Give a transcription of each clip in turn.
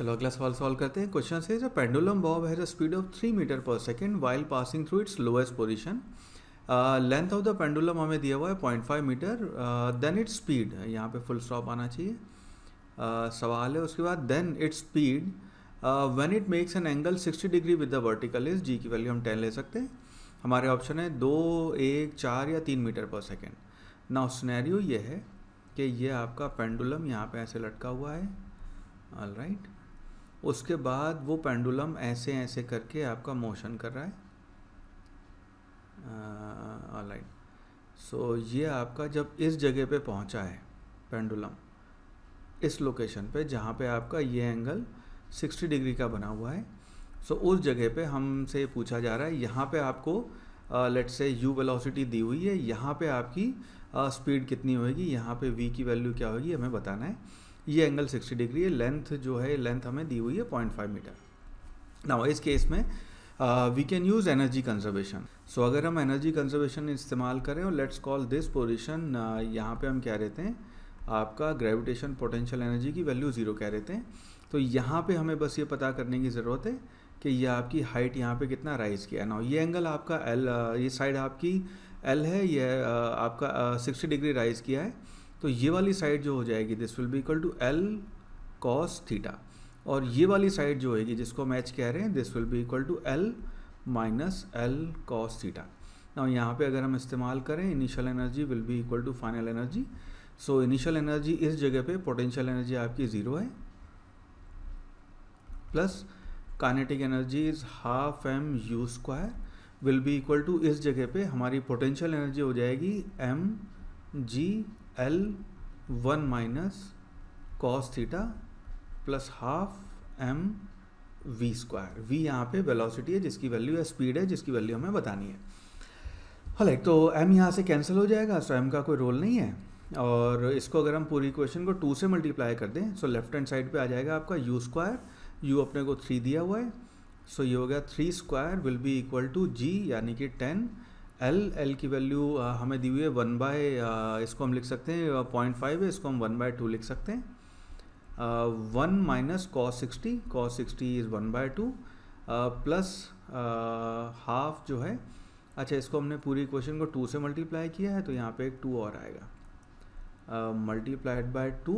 चलो अगला सवाल सॉल्व करते हैं क्वेश्चन से pendulum bob has a speed of three metre per second while passing through its lowest position length of the pendulum हमें दिया हुआ है point five metre then its speed यहाँ पे फुल स्टॉप आना चाहिए uh, सवाल है उसके बाद then its speed when it makes an angle 60 degree with the vertical is G की वैल्यू हम टेन ले सकते हैं हमारे ऑप्शन है दो एक चार या तीन मीटर पर सेकेंड ना स्नैरियो ये है कि ये आपका पेंडुलम यहाँ पे ऐसे लटका हुआ है ऑल राइट right. उसके बाद वो पेंडुलम ऐसे ऐसे करके आपका मोशन कर रहा है ऑलराइट सो so, ये आपका जब इस जगह पे पहुंचा है पेंडुलम इस लोकेशन पे जहाँ पे आपका ये एंगल 60 डिग्री का बना हुआ है सो so, उस जगह पे हमसे पूछा जा रहा है यहाँ पे आपको लेट से यू वेलोसिटी दी हुई है यहाँ पे आपकी स्पीड uh, कितनी होगी यहाँ पे वी की वैल्यू क्या होगी हमें बताना है ये एंगल 60 डिग्री है लेंथ जो है लेंथ हमें दी हुई है पॉइंट फाइव मीटर नाउ इस केस में we can use energy conservation so अगर हम एनर्जी कंजर्वेशन इस्तेमाल करें और लेट्स कॉल दिस पोजिशन यहाँ पे हम कह रहे थे आपका ग्रेविटेशन पोटेंशियल एनर्जी की वैल्यू ज़ीरो कह रहे थे तो यहाँ पे हमें बस ये पता करने की ज़रूरत है कि ये आपकी हाइट यहाँ पे कितना राइज़ किया ना ये एंगल आपका एल uh, ये साइड आपकी एल है ये uh, आपका सिक्सटी डिग्री राइज़ किया है तो ये वाली साइड जो हो जाएगी this will be equal to L cos theta और ये वाली साइड जो होगी जिसको मैच कह रहे हैं this will be equal to L minus L cos theta ना यहाँ पे अगर हम इस्तेमाल करें initial energy will be equal to final energy so initial energy इस जगह पे पोटेंशियल एनर्जी आपकी ज़ीरो है plus kinetic energy is half M U square will be equal to इस जगह पे हमारी पोटेंशियल एनर्जी हो जाएगी M G L one minus cos theta plus half M we square V यहाँ पे वेलोसिटी है जिसकी वैल्यू है स्पीड है जिसकी वैल्यू हमें बतानी है हले तो एम यहाँ से कैंसिल हो जाएगा सो एम का कोई रोल नहीं है और इसको अगर हम पूरी इक्वेशन को टू से मल्टीप्लाई कर दें सो लेफ्ट हैंड साइड पे आ जाएगा आपका यू स्क्वायर यू अपने को थ्री दिया हुआ है सो so ये हो गया three square will be equal to G यानी कि टेन एल एल की वैल्यू uh, हमें दी हुई है वन बाय uh, इसको हम लिख सकते हैं पॉइंट uh, फाइव है इसको हम वन बाय टू लिख सकते हैं one minus cos sixty cos sixty is one by two plus half जो है अच्छा इसको हमने पूरी क्वेश्चन को टू से मल्टीप्लाई किया है तो यहाँ पे एक टू और आएगा multiplied by two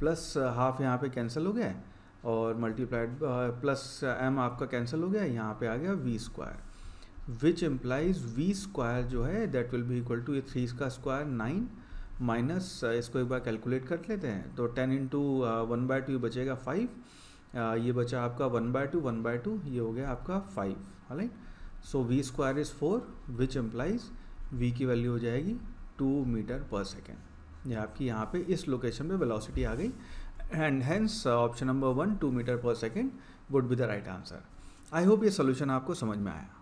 plus half यहाँ पे कैंसिल हो गया है और मल्टीप्लाइड प्लस एम आपका कैंसिल हो गया यहाँ पे आ गया V square which implies V square जो है that will be equal to ये थ्री का स्क्वायर नाइन माइनस इसको एक बार कैलकुलेट कर लेते हैं तो ten into one by two ये बचेगा फाइव uh, ये बचा आपका one by two one by two ये हो गया आपका five right so V square is four which implies V की वैल्यू हो जाएगी टू मीटर पर सेकेंड ये आपकी यहाँ पे इस लोकेशन पे वेलोसिटी आ गई and hence option number one two metre per second would be the right answer I hope ये सोल्यूशन आपको समझ में आया